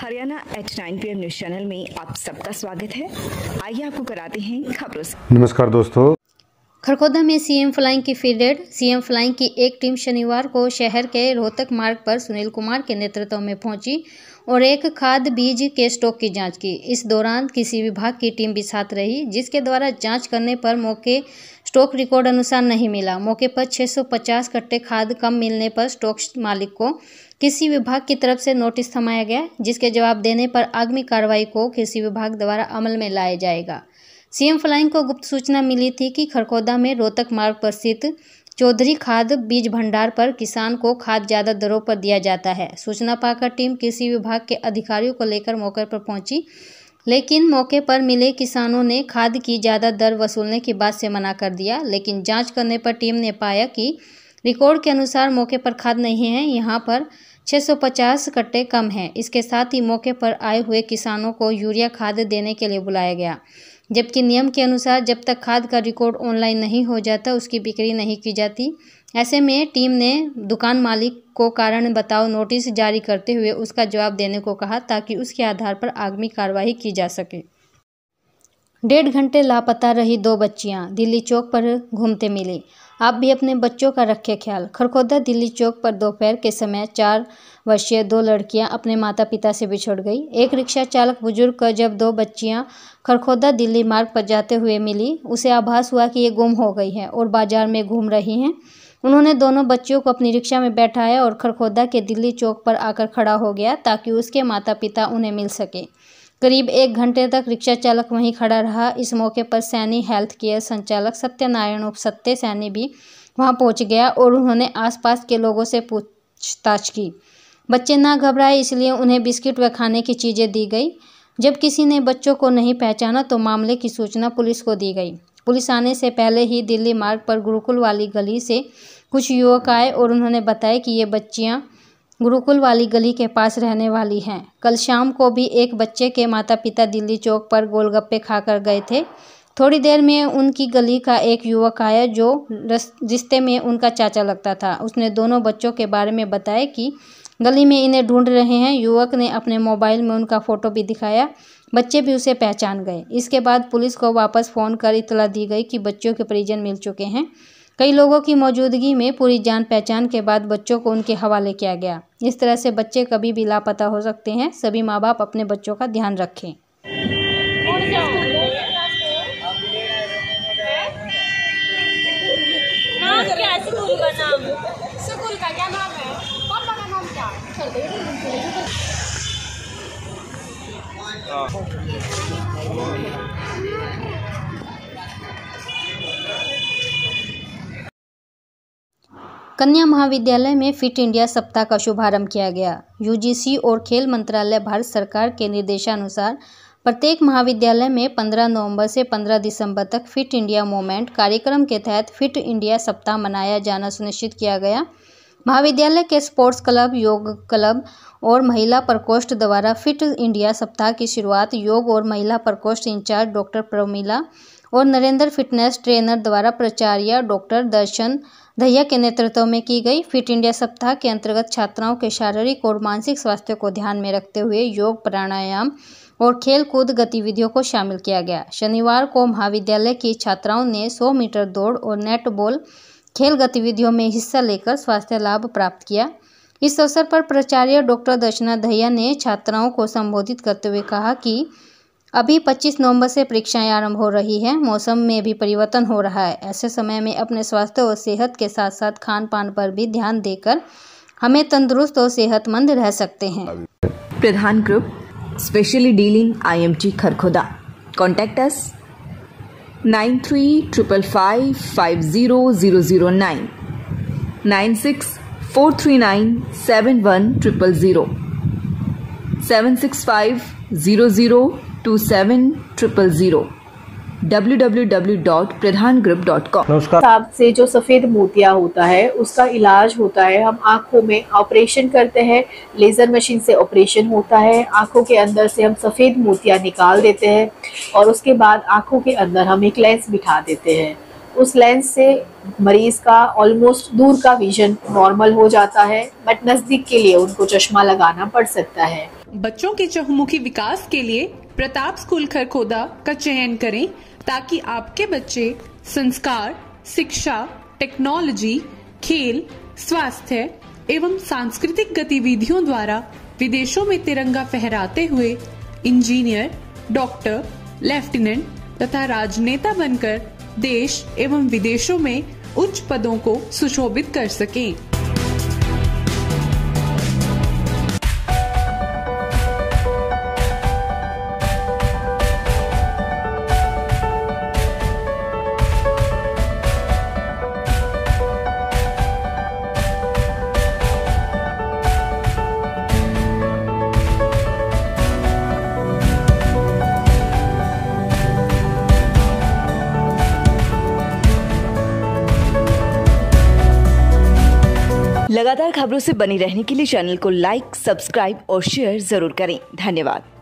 Haryana H nine P news channel में आप सबका स्वागत है आइए आपको कराते हैं खबरों से नमस्कार दोस्तों खरखोदा में सीएम फ्लाइंग की फीडेड सीएम फ्लाइंग की एक टीम शनिवार को शहर के रोहतक मार्ग पर सुनील कुमार के नेतृत्व में पहुंची और एक खाद बीज के स्टॉक की जांच की इस दौरान किसी विभाग की टीम भी साथ रही जिसके द्वारा जांच करने पर मौके स्टॉक रिकॉर्ड अनुसार नहीं मिला मौके पर 650 कट्टे खाद कम मिलने पर स्टॉक मालिक को कृषि विभाग की तरफ से नोटिस थमाया गया जिसके जवाब देने पर आगामी कार्रवाई को कृषि विभाग द्वारा अमल में लाया जाएगा सीएम फ्लाइंग को गुप्त सूचना मिली थी कि खरखोदा में रोहतक मार्ग पर स्थित चौधरी खाद बीज भंडार पर किसान को खाद ज़्यादा दरों पर दिया जाता है सूचना पाकर टीम कृषि विभाग के अधिकारियों को लेकर मौके पर पहुंची लेकिन मौके पर मिले किसानों ने खाद की ज़्यादा दर वसूलने की बात से मना कर दिया लेकिन जांच करने पर टीम ने पाया कि रिकॉर्ड के अनुसार मौके पर खाद नहीं है यहाँ पर 650 कट्टे कम हैं इसके साथ ही मौके पर आए हुए किसानों को यूरिया खाद देने के लिए बुलाया गया जबकि नियम के अनुसार जब तक खाद का रिकॉर्ड ऑनलाइन नहीं हो जाता उसकी बिक्री नहीं की जाती ऐसे में टीम ने दुकान मालिक को कारण बताओ नोटिस जारी करते हुए उसका जवाब देने को कहा ताकि उसके आधार पर आगामी कार्रवाई की जा सके डेढ़ घंटे लापता रही दो बच्चियां दिल्ली चौक पर घूमते मिली आप भी अपने बच्चों का रखें ख्याल खरखोदा दिल्ली चौक पर दोपहर के समय चार वर्षीय दो लड़कियां अपने माता पिता से बिछड़ गई एक रिक्शा चालक बुजुर्ग का जब दो बच्चियां खरखोदा दिल्ली मार्ग पर जाते हुए मिली उसे आभास हुआ कि ये गुम हो गई है और बाजार में घूम रही हैं उन्होंने दोनों बच्चियों को अपनी रिक्शा में बैठाया और खरखोदा के दिल्ली चौक पर आकर खड़ा हो गया ताकि उसके माता पिता उन्हें मिल सके करीब एक घंटे तक रिक्शा चालक वहीं खड़ा रहा इस मौके पर सैनी हेल्थ केयर संचालक सत्यनारायण उप सत्य सैनी भी वहां पहुंच गया और उन्होंने आसपास के लोगों से पूछताछ की बच्चे ना घबराए इसलिए उन्हें बिस्किट व खाने की चीज़ें दी गई जब किसी ने बच्चों को नहीं पहचाना तो मामले की सूचना पुलिस को दी गई पुलिस आने से पहले ही दिल्ली मार्ग पर गुरुकुल वाली गली से कुछ युवक आए और उन्होंने बताया कि ये बच्चियाँ गुरुकुल वाली गली के पास रहने वाली हैं कल शाम को भी एक बच्चे के माता पिता दिल्ली चौक पर गोलगप्पे खाकर गए थे थोड़ी देर में उनकी गली का एक युवक आया जो रिश्ते में उनका चाचा लगता था उसने दोनों बच्चों के बारे में बताया कि गली में इन्हें ढूंढ रहे हैं युवक ने अपने मोबाइल में उनका फ़ोटो भी दिखाया बच्चे भी उसे पहचान गए इसके बाद पुलिस को वापस फ़ोन कर इतला दी गई कि बच्चों के परिजन मिल चुके हैं कई लोगों की मौजूदगी में पूरी जान पहचान के बाद बच्चों को उनके हवाले किया गया इस तरह से बच्चे कभी भी लापता हो सकते हैं सभी माँ बाप अपने बच्चों का ध्यान रखें कन्या महाविद्यालय में फिट इंडिया सप्ताह का शुभारंभ किया गया यूजीसी और खेल मंत्रालय भारत सरकार के निर्देशानुसार प्रत्येक महाविद्यालय में 15 नवंबर से 15 दिसंबर तक फिट इंडिया मूवमेंट कार्यक्रम के तहत फिट इंडिया सप्ताह मनाया जाना सुनिश्चित किया गया महाविद्यालय के स्पोर्ट्स क्लब योग क्लब और महिला प्रकोष्ठ द्वारा फिट इंडिया सप्ताह की शुरुआत योग और महिला प्रकोष्ठ इंचार्ज डॉक्टर प्रमिला और नरेंद्र फिटनेस ट्रेनर द्वारा प्राचार्य डॉक्टर दर्शन दहिया के नेतृत्व में की गई फिट इंडिया सप्ताह के अंतर्गत छात्राओं के शारीरिक और मानसिक स्वास्थ्य को ध्यान में रखते हुए योग प्राणायाम और खेल कूद गतिविधियों को शामिल किया गया शनिवार को महाविद्यालय की छात्राओं ने 100 मीटर दौड़ और नेट बॉल खेल गतिविधियों में हिस्सा लेकर स्वास्थ्य लाभ प्राप्त किया इस अवसर पर प्राचार्य डॉक्टर दर्शना दहिया ने छात्राओं को संबोधित करते हुए कहा कि अभी 25 नवंबर से परीक्षाएं आरंभ हो रही हैं मौसम में भी परिवर्तन हो रहा है ऐसे समय में अपने स्वास्थ्य और सेहत के साथ साथ खान पान पर भी ध्यान देकर हमें तंदुरुस्त और सेहतमंद रह सकते हैं प्रधान ग्रुप स्पेशली डीलिंग आई एम Kharkhoda contact us Nine three triple five five zero zero zero nine, nine six four three nine seven one triple zero, seven six five zero zero two seven triple zero. www.pradhangroup.com नमस्कार साहब से जो सफेद मोतिया होता है उसका इलाज होता है हम आंखों में ऑपरेशन करते हैं लेजर मशीन से ऑपरेशन होता है आंखों के अंदर से हम सफेद मोतिया निकाल देते हैं और उसके बाद आंखों के अंदर हम एक लेंस बिठा देते हैं उस लेंस से मरीज का ऑलमोस्ट दूर का विजन नॉर्मल हो जाता है बट नजदीक के लिए उनको चश्मा लगाना पड़ सकता है बच्चों के चहुमुखी विकास के लिए प्रताप स्कूल खरखोदा का चयन करें ताकि आपके बच्चे संस्कार शिक्षा टेक्नोलॉजी खेल स्वास्थ्य एवं सांस्कृतिक गतिविधियों द्वारा विदेशों में तिरंगा फहराते हुए इंजीनियर डॉक्टर लेफ्टिनेंट तथा राजनेता बनकर देश एवं विदेशों में उच्च पदों को सुशोभित कर सकें। लगातार खबरों से बने रहने के लिए चैनल को लाइक सब्सक्राइब और शेयर जरूर करें धन्यवाद